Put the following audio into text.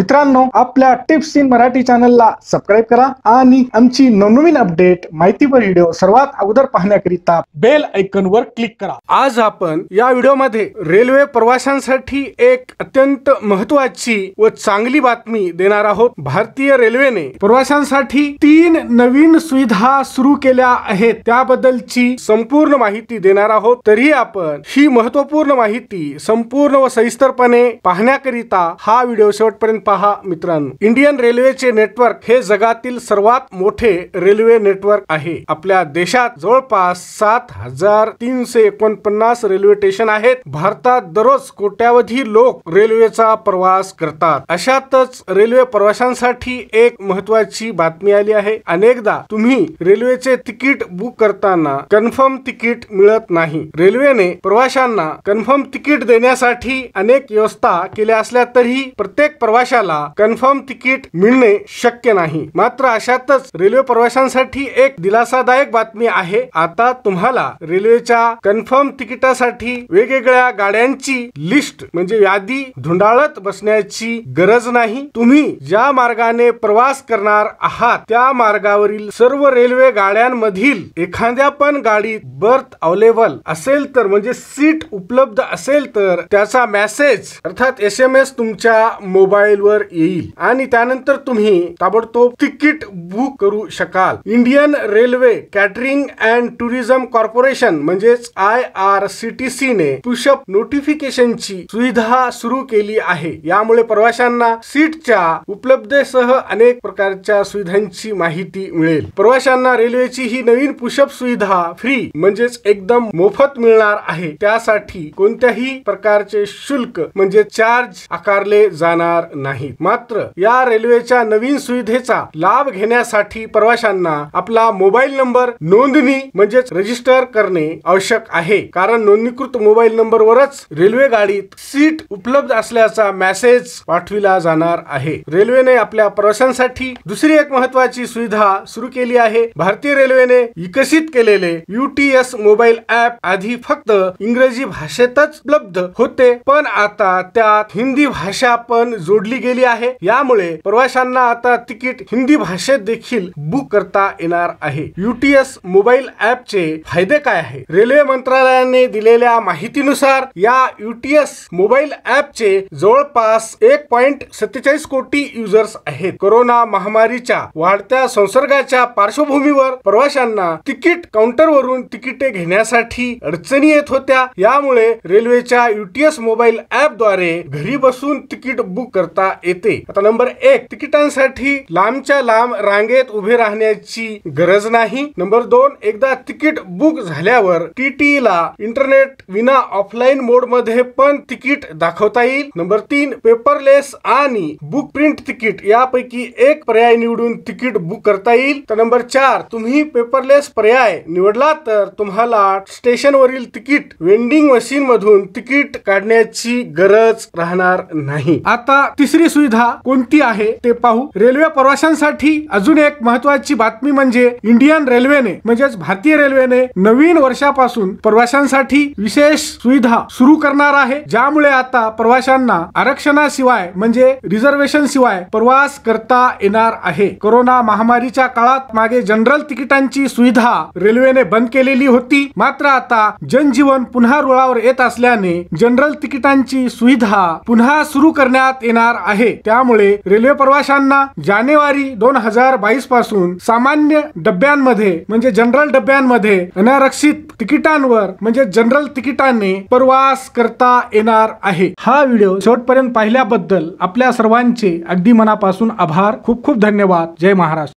मित्रांनो आपल्या tips in Marathi चॅनलला सबस्क्राईब करा आणि आमची नवनवीन अपडेट माहितीपर व्हिडिओ सर्वात अगोदर पाहण्याकरिता बेल ऐकन वर क्लिक करा आज आपण या व्हिडिओमध्ये रेल्वे प्रवाशांसाठी एक अत्यंत महत्वाची व चांगली बातमी देणार आहोत भारतीय रेल्वेने प्रवाशांसाठी तीन नवीन सुविधा सुरू केल्या आहेत त्याबद्दलची संपूर्ण माहिती देणार आहोत तरी आपण ही महत्वपूर्ण माहिती संपूर्ण व सविस्तरपणे पाहण्याकरिता हा व्हिडिओ शेवटपर्यंत पहा मित्रांनो इंडियन रेल्वेचे नेटवर्क हे जगातील सर्वात मोठे रेल्वे नेटवर्क आहे आपल्या देशात जवळपास सात हजार तीनशे एकोणपन्नास रेल्वे स्टेशन आहेत भारतात दररोज कोट्यावधी लोक रेल्वेचा प्रवास करतात अशातच रेल्वे प्रवाशांसाठी एक महत्वाची बातमी आली आहे अनेकदा तुम्ही रेल्वेचे तिकीट बुक करताना कन्फर्म तिकीट मिळत नाही रेल्वेने प्रवाशांना कन्फर्म तिकीट देण्यासाठी अनेक व्यवस्था केल्या असल्या तरी प्रत्येक प्रवास प्रवाशाला कन्फर्म तिकीट मिळणे शक्य नाही मात्र अशातच रेल्वे प्रवाशांसाठी एक दिलासादायक बातमी आहे आता तुम्हाला रेल्वेच्या कन्फर्म तिकिटासाठी वेगवेगळ्या गाड्यांची लिस्ट म्हणजे यादी धुंडाळत बसण्याची गरज नाही तुम्ही ज्या मार्गाने प्रवास करणार आहात त्या मार्गावरील सर्व रेल्वे गाड्यांमधील एखाद्या पण गाडीत बर्थ अवेलेबल असेल तर म्हणजे सीट उपलब्ध असेल तर त्याचा मेसेज अर्थात एस एम एस तुमच्या मोबाईल वर येईल आणि त्यानंतर तुम्ही ताबडतोब तिकीट बुक करू शकाल Indian Railway Catering and Tourism Corporation म्हणजेच I R C T C ने पुशअप नोटिफिकेशनची सुविधा सुरू केली आहे यामुळे प्रवाशांना सीटच्या उपलब्धतेसह अनेक प्रकारच्या सुविधांची माहिती मिळेल प्रवाशांना रेल्वेची ही नवीन पुशअप सुविधा फ्री म्हणजेच एकदम मोफत मिळणार आहे त्यासाठी कोणत्याही प्रकारचे शुल्क म्हणजे चार्ज आकारले जाणार नाही नाही मात्र या रेल्वेच्या नवीन सुविधेचा लाभ घेण्यासाठी प्रवाशांना आपला मोबाईल नंबर नोंदणी म्हणजेच रजिस्टर करणे आवश्यक आहे कारण नोंदणीकृत मोबाईल नंबरवरच रेल्वे गाडीत सीट उपलब्ध असल्याचा मेसेज पाठविला जाणार आहे रेल्वेने आपल्या प्रवाशांसाठी दुसरी एक महत्वाची सुविधा सुरू केली आहे भारतीय रेल्वेने विकसित केलेले यूटीएस मोबाईल ऍप आधी फक्त इंग्रजी भाषेतच उपलब्ध होते पण आता त्यात हिंदी भाषा पण जोडली गेली आहे यामुळे प्रवाशांना आता तिकीट हिंदी भाषेत देखील बुक करता येणार आहे युटीएस मोबाईल चे फायदे काय आहे रेल्वे मंत्रालयाने दिलेल्या माहितीनुसार या युटीएस मोबाईल चे जवळपास एक पॉइंट सत्तेचाळीस कोटी युजर्स आहेत कोरोना महामारीच्या वाढत्या संसर्गाच्या पार्श्वभूमीवर प्रवाशांना तिकीट काउंटर वरून तिकिटे घेण्यासाठी अडचणी येत होत्या यामुळे रेल्वेच्या युटीएस मोबाईल द्वारे घरी बसून तिकीट बुक करता करता येते आता नंबर एक तिकिटांसाठी लांबच्या लांब रांगेत उभे राहण्याची गरज नाही नंबर दोन एकदा तिकीट बुक झाल्यावर टीटी ला इंटरनेट विना ऑफलाईन मोड मध्ये पण तिकीट दाखवता येईल नंबर तीन पेपरलेस आणि बुक प्रिंट तिकीट यापैकी एक पर्याय निवडून तिकीट बुक करता येईल तर नंबर चार तुम्ही पेपरलेस पर्याय निवडला तर तुम्हाला स्टेशनवरील तिकीट वेंडिंग मशीन मधून तिकीट काढण्याची गरज राहणार नाही आता तिसरी तिसरी सुविधा कोणती आहे ते पाहू रेल्वे प्रवाशांसाठी अजून एक महत्वाची बातमी म्हणजे इंडियन रेल्वेने म्हणजेच भारतीय रेल्वेने नवीन वर्षापासून प्रवाशांसाठी विशेष सुविधा सुरू करणार आहे ज्यामुळे आता प्रवाशांना आरक्षणाशिवाय म्हणजे रिझर्वेशन शिवाय प्रवास करता येणार आहे कोरोना महामारीच्या काळात मागे जनरल तिकिटांची सुविधा रेल्वेने बंद केलेली होती मात्र आता जनजीवन पुन्हा रुळावर येत असल्याने जनरल तिकिटांची सुविधा पुन्हा सुरू करण्यात येणार आहे आहे त्यामुळे रेल्वे प्रवाशांना जानेवारी दोन हजार बावीस पासून सामान्य डब्यांमध्ये म्हणजे जनरल डब्यांमध्ये अनारक्षित तिकिटांवर म्हणजे जनरल तिकिटाने प्रवास करता येणार आहे हा व्हिडिओ शेवटपर्यंत पाहिल्याबद्दल आपल्या सर्वांचे अगदी मनापासून आभार खूप खूप धन्यवाद जय महाराष्ट्र